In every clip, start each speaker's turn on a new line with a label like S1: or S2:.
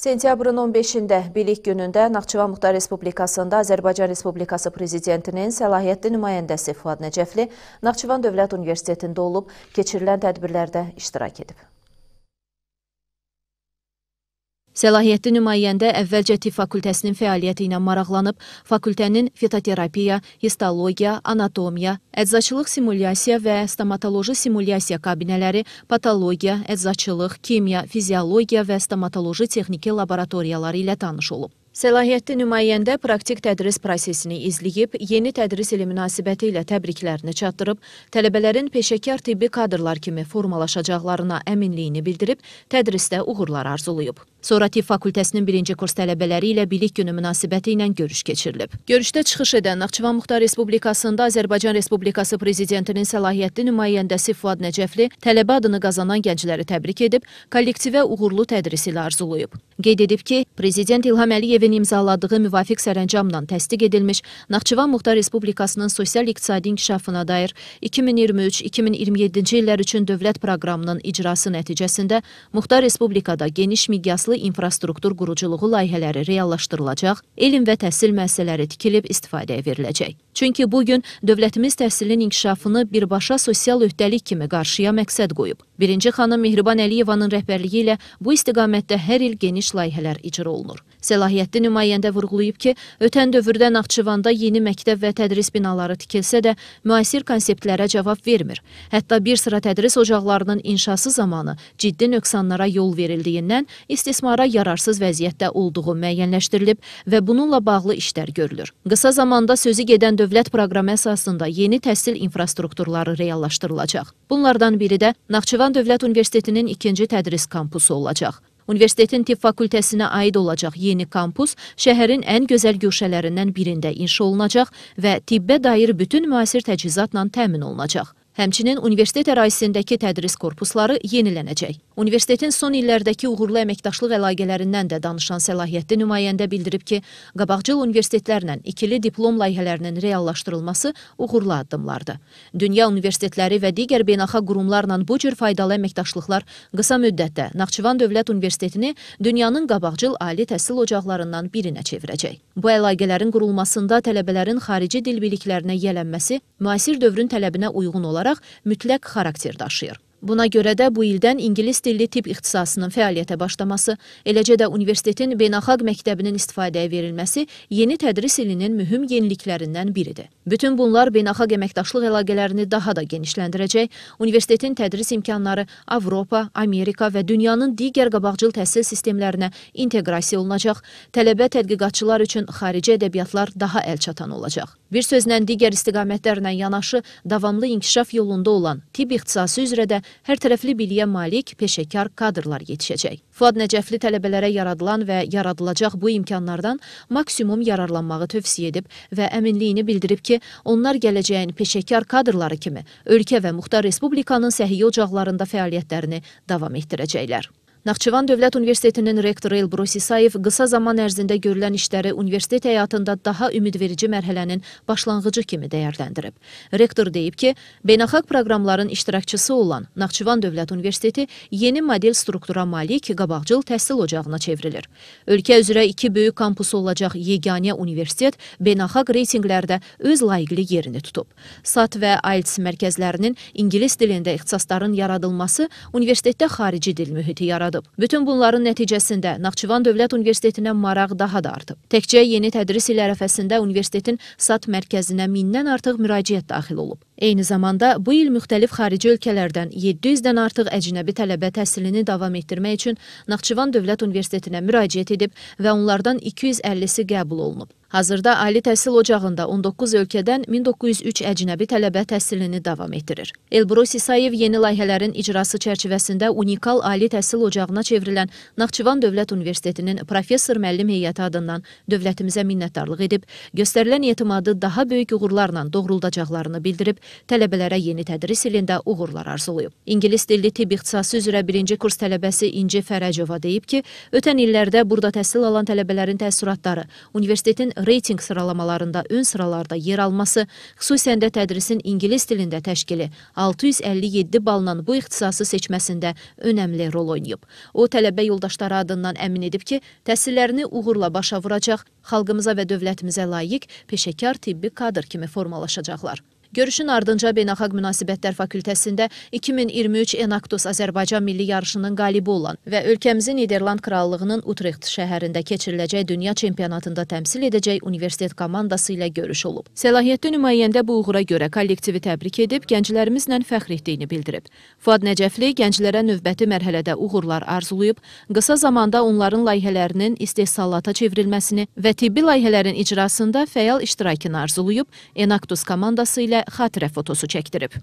S1: Sentyabrın 15-də bilik günündə Naxçıvan Muxtar Respublikasında Azərbaycan Respublikası Prezidentinin səlahiyyətli nümayəndəsi Fuad Nəcəfli Naxçıvan Dövlət Universitetində olub, keçirilən tədbirlərdə iştirak edib. Səlahiyyətli nümayəndə əvvəlcə tibb fakültəsinin fəaliyyəti ilə maraqlanıb, fakültənin fitoterapiya, histologiya, anatomiya, əczaçılıq simulyasiya və stomatoloji simulyasiya kabinələri, patologiya, əczaçılıq, kimya, fiziologiya və stomatoloji texniki laboratoriyaları ilə tanış olub. Səlahiyyətli nümayəndə praktik tədris prosesini izləyib, yeni tədris ili münasibəti ilə təbriklərini çatdırıb, tələbələrin peşəkar tibbi kadrlar kimi formalaşacaqlarına əminliyini bildirib, tədrisdə uğurlar arzulayıb. Sonra Tibb Fakültəsinin birinci kurs tələbələri ilə bilik günü münasibəti ilə görüş keçirilib. Görüşdə çıxış edən Naxçıvan Muxtar Respublikasında Azərbaycan Respublikası Prezidentinin səlahiyyətli nümayəndəsi Fuad Nəcəfli tələbə adını qazanan gəncləri təbrik edib, kollektivə uğurlu tədris ilə arzulayıb. Qeyd edib ki, Prezident İlham Əliyevin imzaladığı müvafiq sərəncamla təsdiq edilmiş Naxçıvan Muxtar Respublikasının sosial-iqtisadi inkişafına dair 2023-2027-ci illər üçün dövlət proqramının icrası nəticəsində Muxtar Respublikada geniş miqyaslı əsaslı infrastruktur quruculuğu layihələri reallaşdırılacaq, elm və təhsil müəssisələri tikilib istifadəyə veriləcək. Çünki bu gün dövlətimiz təhsilin inkişafını birbaşa sosial öhdəlik kimi qarşıya məqsəd qoyub. Birinci xanım Mehriban Əliyevanın rəhbərliyi ilə bu istiqamətdə hər il geniş layihələr icra olunur. Səlahiyyətli nümayəndə vurğulayıb ki, ötən dövrdə Naxçıvanda yeni məktəb və tədris binaları tikilsə də müasir konseptlərə cavab vermir. Hətta bir sıra tədris ocaqlarının inşası zamanı ciddi nöqsanlara yol verildiyindən istismara yararsız vəziyyətdə olduğu müəyyənləşdirilib və bununla bağlı işlər görülür. Qısa zamanda sözü gedən dövlət proqramı əsasında yeni təhsil infrastrukturları reallaşdırılacaq. Bunlardan biri də Naxçıvan Dövlət Universitetinin ikinci tədris kampusu olacaq. Universitetin tibb fakültəsinə aid olacaq yeni kampus şəhərin ən gözəl göşələrindən birində inşa olunacaq və tibbə dair bütün müasir təchizatla təmin olunacaq. Həmçinin universitet ərazisindəki tədris korpusları yenilənəcək. Universitetin son illərdəki uğurlu əməkdaşlıq əlaqələrindən də danışan səlahiyyətli nümayəndə bildirib ki, qabaqcıl universitetlərlə ikili diplom layihələrinin reallaşdırılması uğurlu addımlardır. Dünya universitetləri və digər beynəlxalq qurumlarla bu cür faydalı əməkdaşlıqlar qısa müddətdə Naxçıvan Dövlət Universitetini dünyanın qabaqcıl ali təhsil ocaqlarından birinə çevirəcək. Bu əlaqələrin qurulmasında tələbələrin xarici dil biliklərinə yələnməsi müasir dövrün tələbinə uyğun olaraq olaraq mütləq xarakter daşıyır. Buna görə də bu ildən ingilis dilli tibb ixtisasının fəaliyyətə başlaması, eləcə də universitetin beynəlxalq məktəbinin istifadəyə verilməsi yeni tədris ilinin mühüm yeniliklərindən biridir. Bütün bunlar beynəlxalq əməkdaşlıq əlaqələrini daha da genişləndirəcək, universitetin tədris imkanları Avropa, Amerika və dünyanın digər qabaqcıl təhsil sistemlərinə inteqrasiya olunacaq, tələbə tədqiqatçılar üçün xarici ədəbiyyatlar daha əl çatan olacaq. Bir sözlə digər istiqamətlərlə yanaşı davamlı inkişaf yolunda olan tibb ixtisası üzrə də hər tərəfli biliyə malik peşəkar kadrlar yetişəcək. Fuad Nəcəfli tələbələrə yaradılan və yaradılacaq bu imkanlardan maksimum yararlanmağı tövsiyə edib və əminliyini bildirib ki, onlar gələcəyin peşəkar kadrları kimi ölkə və muxtar respublikanın səhiyyə ocaqlarında fəaliyyətlərini davam etdirəcəklər. Naxçıvan Dövlət Universitetinin rektoru Elbrus İsayev qısa zaman ərzində görülən işləri universitet həyatında daha ümidverici mərhələnin başlanğıcı kimi dəyərləndirib. Rektor deyib ki, beynəlxalq proqramların iştirakçısı olan Naxçıvan Dövlət Universiteti yeni model struktura malik qabaqcıl təhsil ocağına çevrilir. Ölkə üzrə iki böyük kampusu olacaq yeganə universitet beynəlxalq reytinglərdə öz layiqli yerini tutub. SAT və IELTS mərkəzlərinin ingilis dilində ixtisasların yaradılması universitetdə xarici dil mühiti yaradır yaradıb. Bütün bunların nəticəsində Naxçıvan Dövlət Universitetinə maraq daha da artıb. Təkcə yeni tədris ili ərəfəsində universitetin SAT mərkəzinə mindən artıq müraciət daxil olub. Eyni zamanda bu il müxtəlif xarici ölkələrdən 700-dən artıq əcnəbi tələbə təhsilini davam etdirmək üçün Naxçıvan Dövlət Universitetinə müraciət edib və onlardan 250-si qəbul olunub. Hazırda Ali Təhsil Ocağında 19 ölkədən 1903 əcnəbi tələbə təhsilini davam etdirir. Elbrus İsayev yeni layihələrin icrası çərçivəsində unikal Ali Təhsil Ocağına çevrilən Naxçıvan Dövlət Universitetinin professor müəllim heyəti adından dövlətimizə minnətdarlıq edib, göstərilən etimadı daha böyük uğurlarla doğruldacaqlarını bildirib, tələbələrə yeni tədris ilində uğurlar arzulayıb. İngilis dilli tibb ixtisası üzrə birinci kurs tələbəsi İnci Fərəcova deyib ki, ötən illərdə burada təhsil alan tələbələrin təəssüratları, universitetin reyting sıralamalarında ön sıralarda yer alması, xüsusən də tədrisin ingilis dilində təşkili 657 balla bu ixtisası seçməsində önəmli rol oynayıb. O, tələbə yoldaşları adından əmin edib ki, təhsillərini uğurla başa vuracaq, xalqımıza və dövlətimizə layiq peşəkar tibbi kadr kimi formalaşacaqlar. Görüşün ardınca Beynəlxalq Münasibətlər Fakültəsində 2023 Enaktus Azərbaycan milli yarışının qalibi olan və ölkəmizin Niderland Krallığının Utrecht şəhərində keçiriləcək dünya çempionatında təmsil edəcək universitet komandası ilə görüş olub. Səlahiyyətli nümayəndə bu uğura görə kollektivi təbrik edib, gənclərimizlə fəxr etdiyini bildirib. Fuad Nəcəfli gənclərə növbəti mərhələdə uğurlar arzulayıb, qısa zamanda onların layihələrinin istehsalata çevrilməsini və tibbi layihələrin icrasında fəal iştirakını arzulayıb, Enaktus komandası ilə ilə xatirə fotosu çəkdirib.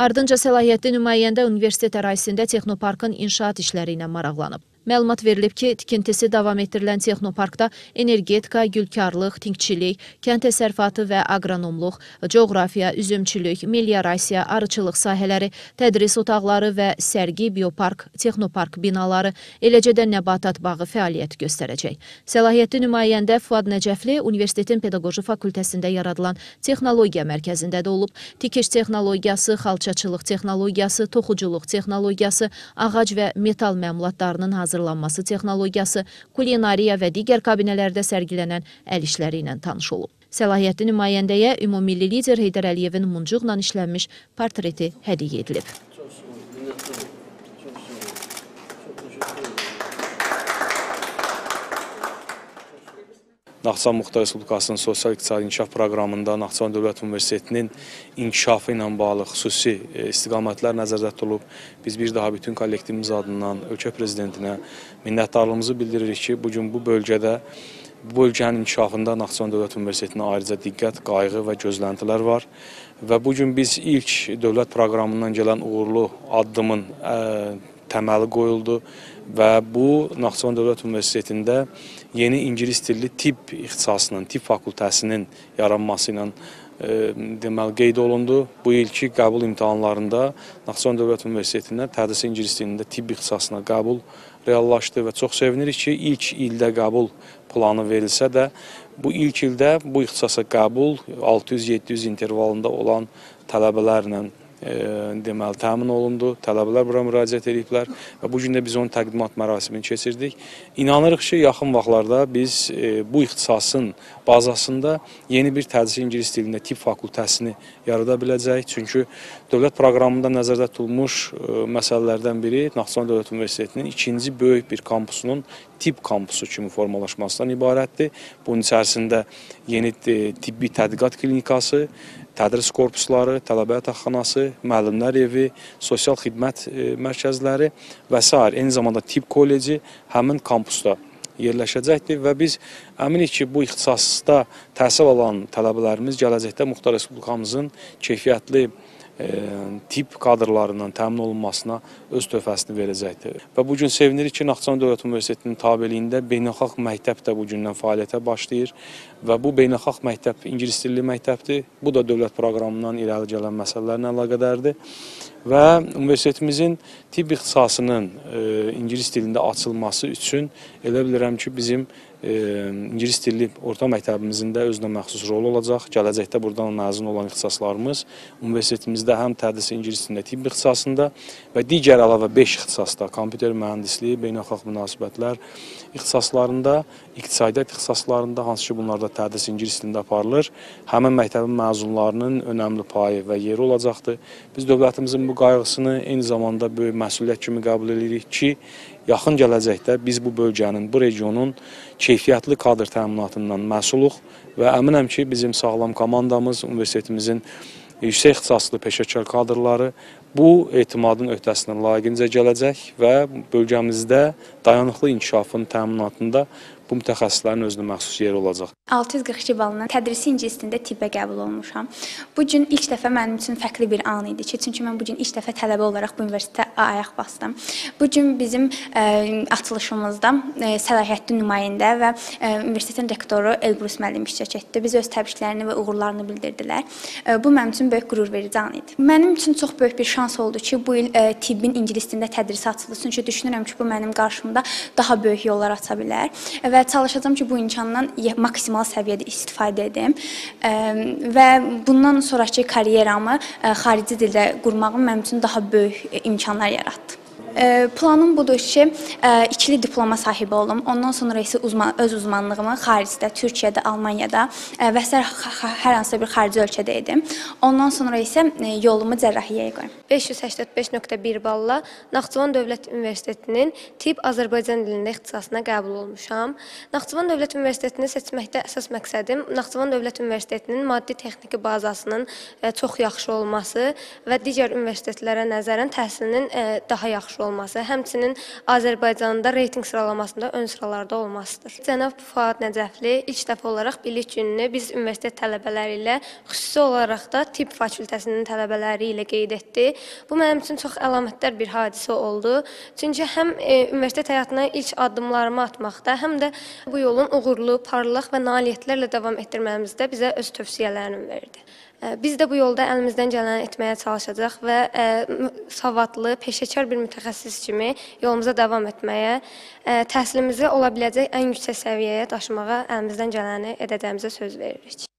S1: Ardınca səlahiyyətli nümayəndə universitet ərazisində texnoparkın inşaat işləri ilə maraqlanıb. Məlumat verilib ki, tikintisi davam etdirilən texnoparkda energetika, gülkarlıq, tinkçilik, kənd təsərrüfatı və agronomluq, coğrafiya, üzümçülük, meliorasiya, arıçılıq sahələri, tədris otaqları və sərgi, biopark, texnopark binaları, eləcə də nəbatat bağı fəaliyyət göstərəcək. Səlahiyyətli nümayəndə Fuad Nəcəfli Universitetin Pedaqoji Fakültəsində yaradılan texnologiya mərkəzində də olub. Tikiş texnologiyası, xalçaçılıq texnologiyası, toxuculuq texnologiyası, ağac və metal məmulatlarının hazırlanması hazırlanması texnologiyası, kulinariya və digər kabinələrdə sərgilənən əl işləri ilə tanış olub. Səlahiyyətli nümayəndəyə ümumilli lider Heydər Əliyevin muncuqla işlənmiş portreti hədiyyə edilib.
S2: Naxçıvan Muxtar Respublikasının sosial-iqtisadi inkişaf proqramında Naxçıvan Dövlət Universitetinin inkişafı ilə bağlı xüsusi e, istiqamətlər nəzərdə tutulub. Biz bir daha bütün kollektivimiz adından ölkə prezidentinə minnətdarlığımızı bildiririk ki, bu gün bu bölgədə bu ölkənin inkişafında Naxçıvan Dövlət Universitetinə ayrıca diqqət, qayğı və gözləntilər var və bu gün biz ilk dövlət proqramından gələn uğurlu addımın ə, e, təməli qoyuldu və bu Naxçıvan Dövlət Universitetində yeni ingilis dilli tibb ixtisasının, tibb fakültəsinin yaranması ilə e, deməli qeyd olundu. Bu ilki qəbul imtahanlarında Naxçıvan Dövlət Universitetindən tədris ingilis dilində tibb ixtisasına qəbul reallaşdı və çox sevinirik ki, ilk ildə qəbul planı verilsə də bu ilk ildə bu ixtisasa qəbul 600-700 intervalında olan tələbələrlə E, deməli təmin olundu. Tələbələr bura müraciət ediblər və bu gün də biz onun təqdimat mərasimini keçirdik. İnanırıq ki, yaxın vaxtlarda biz e, bu ixtisasın bazasında yeni bir tədris ingilis dilində tibb fakültəsini yarada biləcəyik. Çünki dövlət proqramında nəzərdə tutulmuş e, məsələlərdən biri Naxçıvan Dövlət Universitetinin ikinci böyük bir kampusunun tibb kampusu kimi formalaşmasından ibarətdir. Bunun içərisində yeni tibbi tədqiqat klinikası, tədris korpusları, tələbə yataqxanası, müəllimlər evi, sosial xidmət e, mərkəzləri və s. eyni zamanda tibb kolleci həmin kampusda yerləşəcəkdir və biz əminik ki, bu ixtisasda təhsil alan tələbələrimiz gələcəkdə Muxtar Respublikamızın keyfiyyətli tibb kadrlarından təmin olunmasına öz töhfəsini verəcəkdir. Və bu gün sevinirik ki, Naxçıvan Dövlət Universitetinin tabeliyində beynəlxalq məktəb də bu gündən fəaliyyətə başlayır və bu beynəlxalq məktəb ingilis dilli məktəbdir. Bu da dövlət proqramından irəli gələn məsələlərlə əlaqədardır və universitetimizin tibb ixtisasının ingilis dilində açılması üçün elə bilirəm ki, bizim İngilis dilli orta məktəbimizin də özünə məxsus rolu olacaq. Gələcəkdə burdan nazin olan ixtisaslarımız universitetimizdə həm tədris ingilis dilində tibb ixtisasında və digər əlavə 5 ixtisasda kompüter mühəndisliyi, beynəlxalq münasibətlər ixtisaslarında, iqtisadiyyat ixtisaslarında, hansı ki bunlarda tədris ingilis dilində aparılır, həmin məktəbin məzunlarının önəmli payı və yeri olacaqdır. Biz dövlətimizin bu qayğısını eyni zamanda böyük məsuliyyət kimi qəbul edirik ki, yaxın gələcəkdə biz bu bölgənin, bu regionun keyfiyyətli kadr təminatından məsuluq və əminəm ki, bizim sağlam komandamız, universitetimizin yüksək ixtisaslı peşəkar kadrları bu etimadın öhdəsindən layiqincə gələcək və bölgəmizdə dayanıqlı inkişafın təminatında bu mütəxəssislərin özünə məxsus yeri olacaq.
S3: 642 balla tədrisi inci istində tibbə qəbul olmuşam. Bu gün ilk dəfə mənim üçün fərqli bir an idi ki, çünki mən bu gün ilk dəfə tələbə olaraq bu universitetə ayaq basdım. Bu gün bizim ə, e, açılışımızda ə, e, səlahiyyətli nümayəndə və ə, e, universitetin rektoru Elbrus müəllim iştirak etdi. Biz öz təbriklərini və uğurlarını bildirdilər. Ə, bu mənim üçün böyük qürur verici an idi. Mənim üçün çox böyük bir şans oldu ki, bu il ə, tibbin ingilis dilində tədrisi açıldı. Çünki düşünürəm ki, bu mənim qarşımda daha böyük yollar aça bilər və və çalışacağım ki, bu imkandan maksimal səviyyədə istifadə edim ehm, və bundan sonrakı karyeramı e, xarici dildə qurmağım mənim üçün daha böyük e, imkanlar yaratdı. Planım budur ki, e, ikili diploma sahibi olum. Ondan sonra isə uzman, öz uzmanlığımı xaricdə, Türkiyədə, Almaniyada e, və sər hər hansısa bir xarici ölkədə edim. Ondan sonra isə e, yolumu cərrahiyyəyə qoyum. 585.1 balla Naxçıvan Dövlət Universitetinin Tibb Azərbaycan dilində ixtisasına qəbul olmuşam. Naxçıvan Dövlət Universitetini seçməkdə əsas məqsədim Naxçıvan Dövlət Universitetinin maddi-texniki bazasının çox yaxşı olması və digər universitetlərə nəzərən təhsilinin daha yaxşı daşınmış olması, həmçinin Azərbaycanda reyting sıralamasında ön sıralarda olmasıdır. Cənab Fuad Nəcəfli ilk dəfə olaraq bilik gününü biz universitet tələbələri ilə, xüsusi olaraq da tibb fakültəsinin tələbələri ilə qeyd etdi. Bu mənim üçün çox əlamətdar bir hadisə oldu. Çünki həm e, universitet həyatına ilk addımlarımı atmaqda, həm də bu yolun uğurlu, parlaq və nailiyyətlərlə davam etdirməyimizdə bizə öz tövsiyələrini verdi. Biz də bu yolda əlimizdən gələni etməyə çalışacaq və ə, savadlı, peşəkar bir mütəxəssis kimi yolumuza davam etməyə, ə, təhsilimizi ola
S2: biləcək ən yüksək səviyyəyə daşımağa əlimizdən gələni edəcəyimizə söz veririk.